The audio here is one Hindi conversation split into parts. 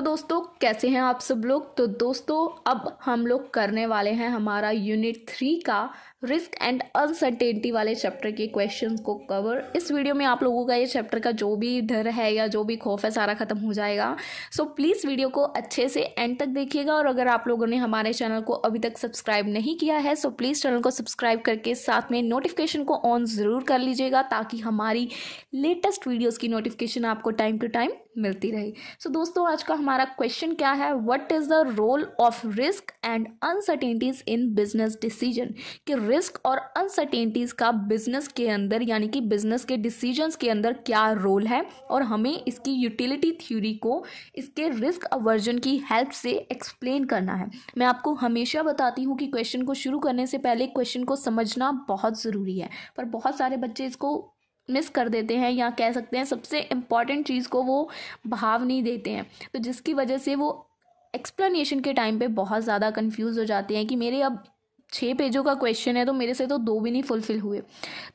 तो दोस्तों कैसे हैं आप सब लोग तो दोस्तों अब हम लोग करने वाले हैं हमारा यूनिट थ्री का रिस्क एंड अनसर्टेनिटी वाले चैप्टर के क्वेश्चन को कवर इस वीडियो में आप लोगों का ये चैप्टर का जो भी डर है या जो भी खौफ है सारा खत्म हो जाएगा सो so, प्लीज़ वीडियो को अच्छे से एंड तक देखिएगा और अगर आप लोगों ने हमारे चैनल को अभी तक सब्सक्राइब नहीं किया है सो so प्लीज़ चैनल को सब्सक्राइब करके साथ में नोटिफिकेशन को ऑन ज़रूर कर लीजिएगा ताकि हमारी लेटेस्ट वीडियोज़ की नोटिफिकेशन आपको टाइम टू टाइम मिलती रहे सो so, दोस्तों आज का हमारा क्वेश्चन क्या है what is the role of risk and uncertainties in business decision कि रिस्क और अनसर्टेनिटीज़ का बिजनेस के अंदर यानी कि बिजनेस के डिसीजंस के अंदर क्या रोल है और हमें इसकी यूटिलिटी थ्योरी को इसके रिस्क अवर्जन की हेल्प से एक्सप्लेन करना है मैं आपको हमेशा बताती हूँ कि क्वेश्चन को शुरू करने से पहले क्वेश्चन को समझना बहुत ज़रूरी है पर बहुत सारे बच्चे इसको मिस कर देते हैं या कह सकते हैं सबसे इम्पॉर्टेंट चीज़ को वो भाव नहीं देते हैं तो जिसकी वजह से वो एक्सप्लेनेशन के टाइम पे बहुत ज़्यादा कंफ्यूज हो जाते हैं कि मेरे अब छः पेजों का क्वेश्चन है तो मेरे से तो दो भी नहीं फुलफिल हुए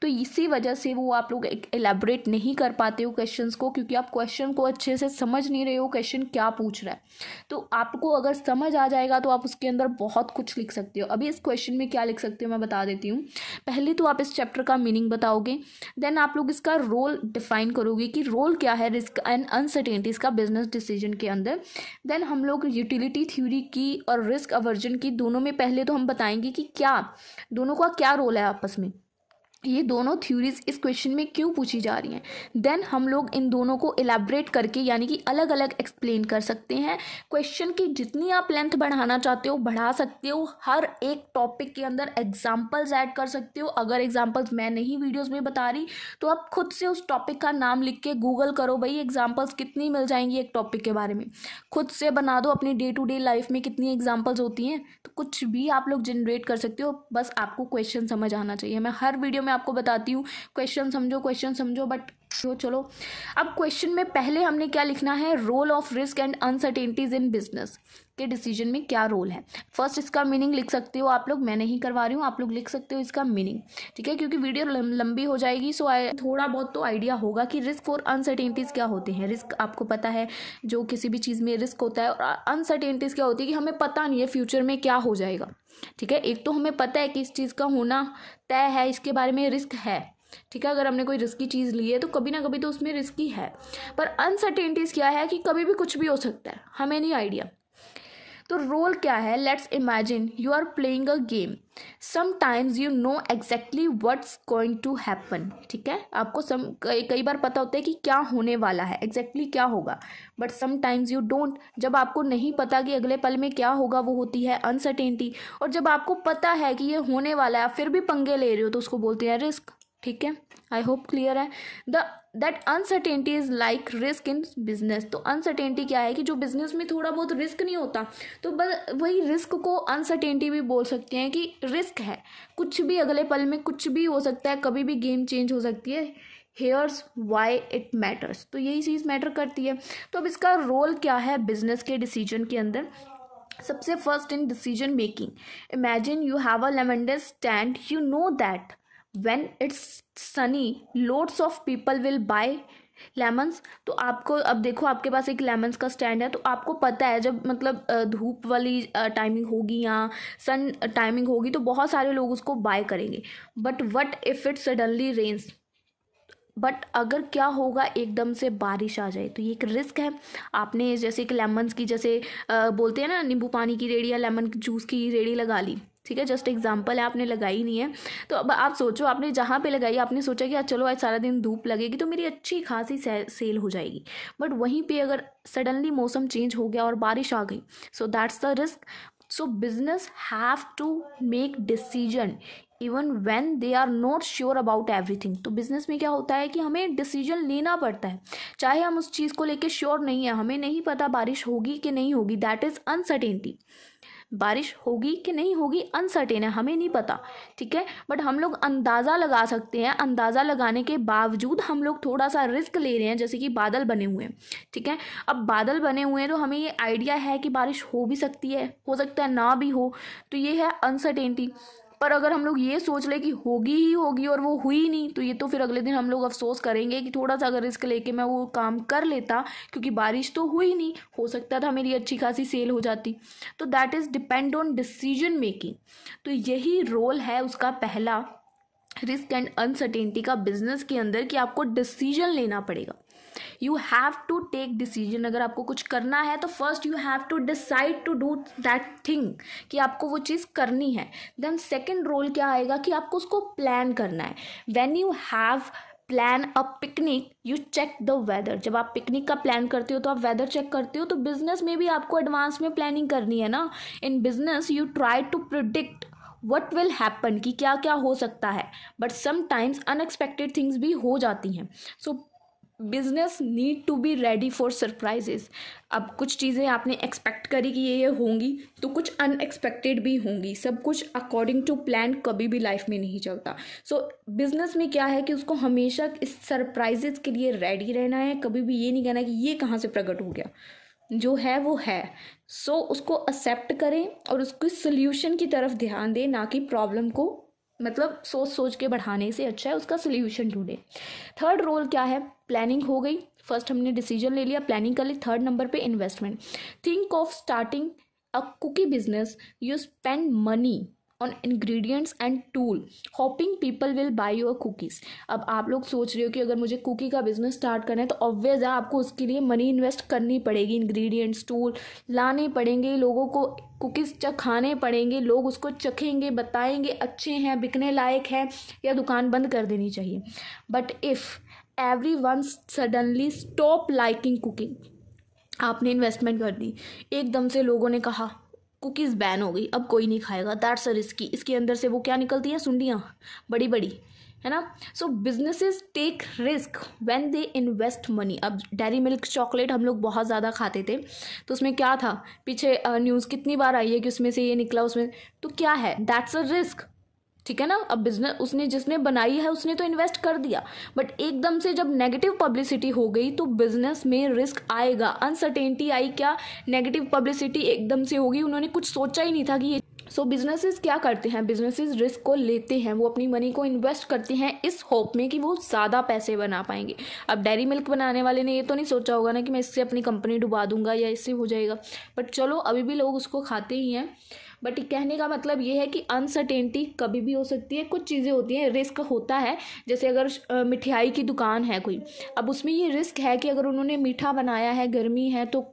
तो इसी वजह से वो आप लोग एलेबरेट नहीं कर पाते हो क्वेश्चन को क्योंकि आप क्वेश्चन को अच्छे से समझ नहीं रहे हो क्वेश्चन क्या पूछ रहा है तो आपको अगर समझ आ जाएगा तो आप उसके अंदर बहुत कुछ लिख सकते हो अभी इस क्वेश्चन में क्या लिख सकते हो मैं बता देती हूँ पहले तो आप इस चैप्टर का मीनिंग बताओगे देन आप लोग इसका रोल डिफाइन करोगे कि रोल क्या है रिस्क एंड अनसर्टेनिटीज़ का बिजनेस डिसीजन के अंदर देन हम लोग यूटिलिटी थ्यूरी की और रिस्क अवर्जन की दोनों में पहले तो हम बताएंगे कि क्या दोनों का क्या रोल है आपस में ये दोनों थ्योरीज इस क्वेश्चन में क्यों पूछी जा रही हैं देन हम लोग इन दोनों को इलेबरेट करके यानी कि अलग अलग एक्सप्लेन कर सकते हैं क्वेश्चन की जितनी आप लेंथ बढ़ाना चाहते हो बढ़ा सकते हो हर एक टॉपिक के अंदर एग्जाम्पल्स ऐड कर सकते हो अगर एग्जाम्पल्स मैं नहीं वीडियोज़ में बता रही तो आप खुद से उस टॉपिक का नाम लिख के गूगल करो भाई एग्जाम्पल्स कितनी मिल जाएंगी एक टॉपिक के बारे में खुद से बना दो अपनी डे टू डे लाइफ में कितनी एग्जाम्पल्स होती हैं तो कुछ भी आप लोग जनरेट कर सकते हो बस आपको क्वेश्चन समझ आना चाहिए मैं हर वीडियो में आपको बताती हूँ क्वेश्चन समझो क्वेश्चन समझो बट चलो तो चलो अब क्वेश्चन में पहले हमने क्या लिखना है role of risk and uncertainties in business के डिसीजन में क्या रोल है फर्स्ट इसका मीनिंग लिख सकते हो आप लोग मैं नहीं करवा रही हूँ आप लोग लिख सकते हो इसका मीनिंग ठीक है क्योंकि वीडियो लंबी हो जाएगी सो थोड़ा बहुत तो आइडिया होगा कि रिस्क और अनसर्टेनिटीज़ क्या होते हैं रिस्क आपको पता है जो किसी भी चीज़ में रिस्क होता है और अनसर्टेनिटीज़ क्या होती है कि हमें पता नहीं है फ्यूचर में क्या हो जाएगा ठीक है एक तो हमें पता है कि इस चीज़ का होना तय है इसके बारे में रिस्क है ठीक है अगर हमने कोई रिस्की चीज़ ली है तो कभी ना कभी तो उसमें रिस्की है पर अनसर्टेनिटीज़ क्या है कि कभी भी कुछ भी हो सकता है हमें नहीं आइडिया तो रोल क्या है let's imagine you are playing a game sometimes you know exactly what's going to happen ठीक है आपको सम कई कई बार पता होता है कि क्या होने वाला है एग्जैक्टली exactly क्या होगा बट समटाइम्स यू डोंट जब आपको नहीं पता कि अगले पल में क्या होगा वो होती है अनसर्टेनिटी और जब आपको पता है कि ये होने वाला है आप फिर भी पंगे ले रहे हो तो उसको बोलते हैं रिस्क ठीक है आई होप क्लियर है the that uncertainty is like risk in business तो अनसर्टेनिटी क्या है कि जो बिजनेस में थोड़ा बहुत रिस्क नहीं होता तो बस वही रिस्क को अनसर्टेनिटी भी बोल सकते हैं कि रिस्क है कुछ भी अगले पल में कुछ भी हो सकता है कभी भी गेम चेंज हो सकती है हेयर्स वाई इट मैटर्स तो यही चीज़ मैटर करती है तो अब इसका रोल क्या है बिजनेस के डिसीजन के अंदर सबसे first in decision making imagine you have a lemonade stand you know that when it's sunny loads of people will buy lemons तो आपको अब देखो आपके पास एक लेमन्स का स्टैंड है तो आपको पता है जब मतलब धूप वाली टाइमिंग होगी या सन टाइमिंग होगी तो बहुत सारे लोग उसको बाय करेंगे but what if it suddenly rains but अगर क्या होगा एकदम से बारिश आ जाए तो ये एक रिस्क है आपने जैसे कि लेमन्स की जैसे बोलते हैं ना नींबू पानी की रेडी या लेमन जूस की रेडी लगा ली ठीक है जस्ट एग्जाम्पल है आपने लगाई नहीं है तो अब आप सोचो आपने जहाँ पे लगाई आपने सोचा कि चलो आज सारा दिन धूप लगेगी तो मेरी अच्छी खासी सेल हो जाएगी बट वहीं पे अगर सडनली मौसम चेंज हो गया और बारिश आ गई so that's the risk so business have to make decision even when they are not sure about everything तो बिजनेस में क्या होता है कि हमें डिसीजन लेना पड़ता है चाहे हम उस चीज़ को लेके श्योर नहीं है हमें नहीं पता बारिश होगी कि नहीं होगी दैट इज़ अनसर्टेनिटी बारिश होगी कि नहीं होगी अनसर्टेन है हमें नहीं पता ठीक है बट हम लोग अंदाज़ा लगा सकते हैं अंदाज़ा लगाने के बावजूद हम लोग थोड़ा सा रिस्क ले रहे हैं जैसे कि बादल बने हुए हैं ठीक है अब बादल बने हुए हैं तो हमें ये आइडिया है कि बारिश हो भी सकती है हो सकता है ना भी हो तो ये है अनसर्टेनिटी पर अगर हम लोग ये सोच ले कि होगी ही होगी और वो हुई नहीं तो ये तो फिर अगले दिन हम लोग अफसोस करेंगे कि थोड़ा सा अगर रिस्क लेके मैं वो काम कर लेता क्योंकि बारिश तो हुई नहीं हो सकता था मेरी अच्छी खासी सेल हो जाती तो that is depend on decision making तो यही रोल है उसका पहला रिस्क एंड अनसर्टेनिटी का बिजनेस के अंदर कि आपको डिसीजन लेना पड़ेगा you have to take decision अगर आपको कुछ करना है तो first you have to decide to do that thing कि आपको वो चीज़ करनी है देन सेकेंड रोल क्या आएगा कि आपको उसको प्लान करना है when you have plan a picnic you check the weather जब आप पिकनिक का प्लान करते हो तो आप वेदर चेक करते हो तो बिजनेस में भी आपको एडवांस में प्लानिंग करनी है ना in business you try to predict what will happen कि क्या क्या हो सकता है बट समटाइम्स अनएक्सपेक्टेड थिंग्स भी हो जाती हैं so business need to be ready for surprises अब कुछ चीज़ें आपने एक्सपेक्ट करी कि ये ये होंगी तो कुछ अनएक्सपेक्टेड भी होंगी सब कुछ अकॉर्डिंग टू प्लान कभी भी लाइफ में नहीं चलता सो so, बिजनेस में क्या है कि उसको हमेशा इस सरप्राइजेस के लिए रेडी रहना है कभी भी ये नहीं कहना कि ये कहाँ से प्रकट हो गया जो है वो है सो so, उसको एक्सेप्ट करें और उसको सोल्यूशन की तरफ ध्यान दें ना कि प्रॉब्लम को मतलब सोच सोच के बढ़ाने से अच्छा है उसका सोल्यूशन ढूंढे थर्ड रोल क्या है प्लानिंग हो गई फर्स्ट हमने डिसीजन ले लिया प्लानिंग कर ली थर्ड नंबर पे investment think of starting a cookie business you spend money on ingredients and tool hoping people will buy your cookies अब आप लोग सोच रहे हो कि अगर मुझे कुकी का बिजनेस स्टार्ट करना है तो ऑब्वियस है आपको उसके लिए मनी इन्वेस्ट करनी पड़ेगी इन्ग्रीडियंट्स टूल लाने पड़ेंगे लोगों को कुकीज़ चखाने पड़ेंगे लोग उसको चखेंगे बताएंगे अच्छे हैं बिकने लायक हैं या दुकान बंद कर देनी चाहिए but if everyone suddenly stop liking cooking आपने इन्वेस्टमेंट कर दी एकदम से लोगों ने कहा कुकीज़ बैन हो गई अब कोई नहीं खाएगा दैट्स अ रिस्की इसके अंदर से वो क्या निकलती हैं सुंडियाँ बड़ी बड़ी है ना so businesses take risk when they invest money अब डेरी मिल्क चॉकलेट हम लोग बहुत ज़्यादा खाते थे तो उसमें क्या था पीछे न्यूज़ कितनी बार आई है कि उसमें से ये निकला उसमें तो क्या है दैट्स अ रिस्क ठीक है ना अब बिजनेस उसने जिसने बनाई है उसने तो इन्वेस्ट कर दिया बट एकदम से जब नेगेटिव पब्लिसिटी हो गई तो बिजनेस में रिस्क आएगा अनसर्टेनिटी आई क्या नेगेटिव पब्लिसिटी एकदम से होगी उन्होंने कुछ सोचा ही नहीं था कि ये सो so, बिजनेसेस क्या करते हैं बिजनेसेस रिस्क को लेते हैं वो अपनी मनी को इन्वेस्ट करते हैं इस होप में कि वो ज़्यादा पैसे बना पाएंगे अब डेयरी मिल्क बनाने वाले ने ये तो नहीं सोचा होगा ना कि मैं इससे अपनी कंपनी डुबा दूंगा या इससे हो जाएगा बट चलो अभी भी लोग उसको खाते ही हैं बट कहने का मतलब ये है कि अनसर्टेनिटी कभी भी हो सकती है कुछ चीज़ें होती हैं रिस्क होता है जैसे अगर मिठाई की दुकान है कोई अब उसमें ये रिस्क है कि अगर उन्होंने मीठा बनाया है गर्मी है तो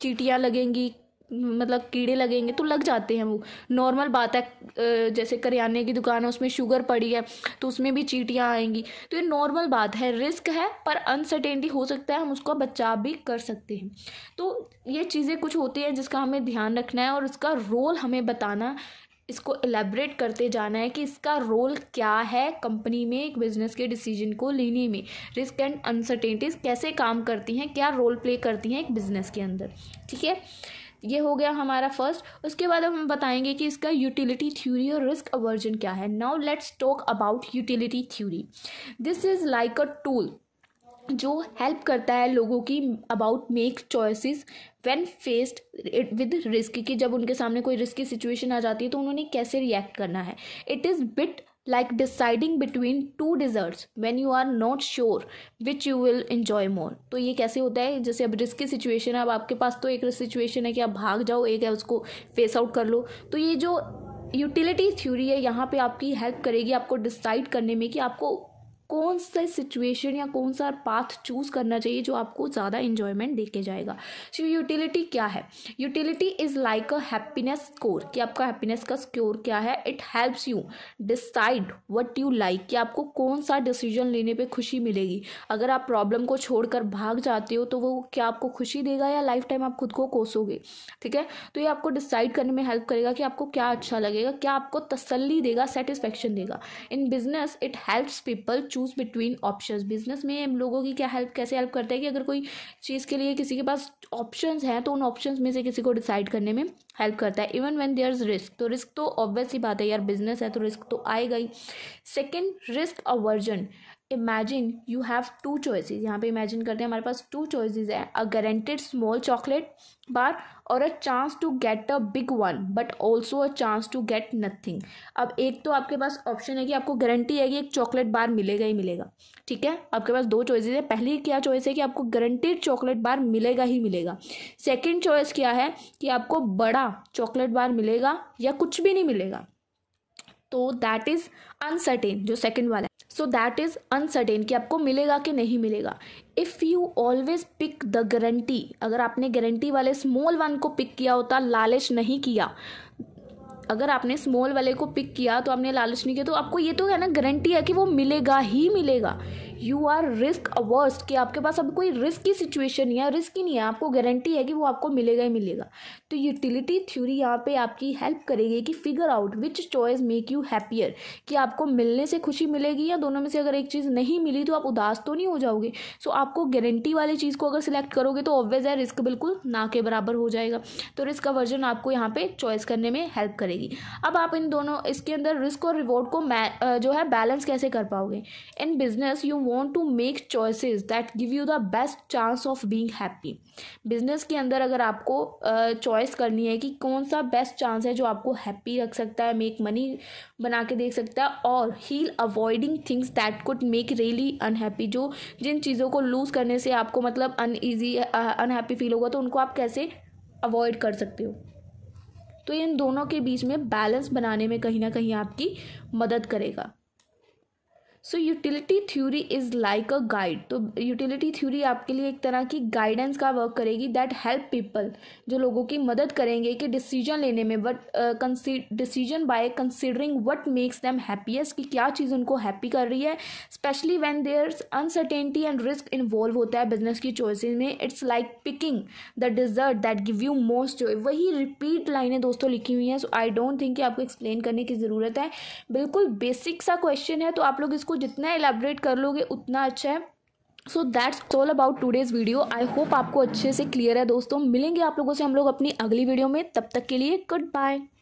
चीटियाँ लगेंगी मतलब कीड़े लगेंगे तो लग जाते हैं वो नॉर्मल बात है जैसे करियाने की दुकान है उसमें शुगर पड़ी है तो उसमें भी चीटियाँ आएंगी तो ये नॉर्मल बात है रिस्क है पर अनसर्टेनिटी हो सकता है हम उसका बचाव भी कर सकते हैं तो ये चीज़ें कुछ होती हैं जिसका हमें ध्यान रखना है और उसका रोल हमें बताना इसको एलेबरेट करते जाना है कि इसका रोल क्या है कंपनी में एक बिजनेस के डिसीजन को लेने में रिस्क एंड अनसर्टेनिटीज़ कैसे काम करती हैं क्या रोल प्ले करती हैं एक बिजनेस के अंदर ठीक है ये हो गया हमारा फर्स्ट उसके बाद हम बताएंगे कि इसका यूटिलिटी थ्योरी और रिस्क अवर्जन क्या है now let's talk about utility theory this is like a tool जो हेल्प करता है लोगों की about make choices when faced with risk कि जब उनके सामने कोई रिस्की सिचुएशन आ जाती है तो उन्होंने कैसे रिएक्ट करना है it is bit like deciding between two desserts when you are not sure which you will enjoy more तो ये कैसे होता है जैसे अब रिस्की सिचुएशन है अब आपके पास तो एक सिचुएशन है कि आप भाग जाओ एक है उसको फेस आउट कर लो तो ये जो यूटिलिटी थ्योरी है यहाँ पे आपकी हेल्प करेगी आपको डिसाइड करने में कि आपको कौन सा सिचुएशन या कौन सा पाथ चूज़ करना चाहिए जो आपको ज़्यादा इन्जॉयमेंट दे के जाएगा सो यूटिलिटी क्या है utility is like a happiness score कि आपका हैप्पीनेस का स्कोर क्या है it helps you decide what you like कि आपको कौन सा डिसीजन लेने पर खुशी मिलेगी अगर आप प्रॉब्लम को छोड़कर भाग जाते हो तो वो क्या आपको खुशी देगा या लाइफ टाइम आप खुद को कोसोगे ठीक है तो ये आपको डिसाइड करने में हेल्प करेगा कि आपको क्या अच्छा लगेगा क्या आपको तसली देगा सेटिस्फेक्शन देगा in business it helps people choose between options business में हम लोगों की क्या हेल्प कैसे हेल्प करता है कि अगर कोई चीज़ के लिए किसी के पास ऑप्शंस हैं तो उन ऑप्शंस में से किसी को डिसाइड करने में हेल्प करता है even when there is risk तो रिस्क तो ऑब्वियस ही बात है यार बिजनेस है तो रिस्क तो आएगा ही second risk aversion imagine you have two choices यहाँ पे इमेजिन करते हैं हमारे पास टू चॉइसेस है a guaranteed small chocolate bar और a chance to get a big one but also a chance to get nothing अब एक तो आपके पास ऑप्शन है कि आपको गारंटी है कि एक चॉकलेट बार मिलेगा ही मिलेगा ठीक है आपके पास दो चॉइसेस है पहली क्या चॉइस है कि आपको गारंटेड चॉकलेट बार मिलेगा ही मिलेगा सेकेंड चॉइस क्या है कि आपको बड़ा चॉकलेट बार मिलेगा या कुछ भी नहीं मिलेगा तो दैट इज़ अनसर्टेन जो सेकेंड वाला है सो दैट इज़ अनसर्टेन कि आपको मिलेगा कि नहीं मिलेगा if you always pick the guarantee अगर आपने गारंटी वाले स्मॉल वन को पिक किया होता लालच नहीं किया अगर आपने स्मॉल वाले को पिक किया तो आपने लालच नहीं किया तो आपको ये तो है ना गारंटी है कि वो मिलेगा ही मिलेगा यू आर रिस्क अवर्स्ट कि आपके पास अब कोई रिस्क की सिचुएशन नहीं है रिस्क ही नहीं है आपको गारंटी है कि वो आपको मिलेगा ही मिलेगा तो यूटिलिटी थ्योरी यहाँ पे आपकी हेल्प करेगी कि figure out which choice make you happier कि आपको मिलने से खुशी मिलेगी या दोनों में से अगर एक चीज़ नहीं मिली तो आप उदास तो नहीं हो जाओगे सो so, आपको गारंटी वाली चीज़ को अगर सिलेक्ट करोगे तो ऑब्वियस है रिस्क बिल्कुल ना के बराबर हो जाएगा तो रिस्क का वर्जन आपको यहाँ पे चॉइस करने में हेल्प करेगी अब आप इन दोनों इसके अंदर रिस्क और रिवॉर्ड को जो है बैलेंस कैसे कर पाओगे in business you want to make choices that give you the best chance of being happy business के अंदर अगर आपको चॉइस uh, करनी है कि कौन सा बेस्ट चांस है जो आपको हैप्पी रख सकता है मेक मनी बना के देख सकता है और ही avoiding things that could make really unhappy जो जिन चीज़ों को लूज़ करने से आपको मतलब अनईजी अनहैप्पी फील होगा तो उनको आप कैसे अवॉइड कर सकते हो तो इन दोनों के बीच में बैलेंस बनाने में कहीं ना कहीं आपकी मदद करेगा so utility theory is like a guide तो यूटिलिटी थ्योरी आपके लिए एक तरह की गाइडेंस का वर्क करेगी दैट हेल्प पीपल जो लोगों की मदद करेंगे कि डिसीजन लेने में what decision by considering what makes them happiest कि क्या चीज़ उनको हैप्पी कर रही है specially when there uncertainty and risk involve होता है बिजनेस की चॉइसेस में it's like picking the dessert that give you most joy वही रिपीट लाइनें दोस्तों लिखी हुई हैं सो आई डोंट थिंक कि आपको एक्सप्लेन करने की ज़रूरत है बिल्कुल बेसिक सा क्वेश्चन है तो आप लोग इसको जितना एलेबरेट कर लोगे उतना अच्छा है so that's all about today's video I hope आपको अच्छे से क्लियर है दोस्तों मिलेंगे आप लोगों से हम लोग अपनी अगली वीडियो में तब तक के लिए गुड बाय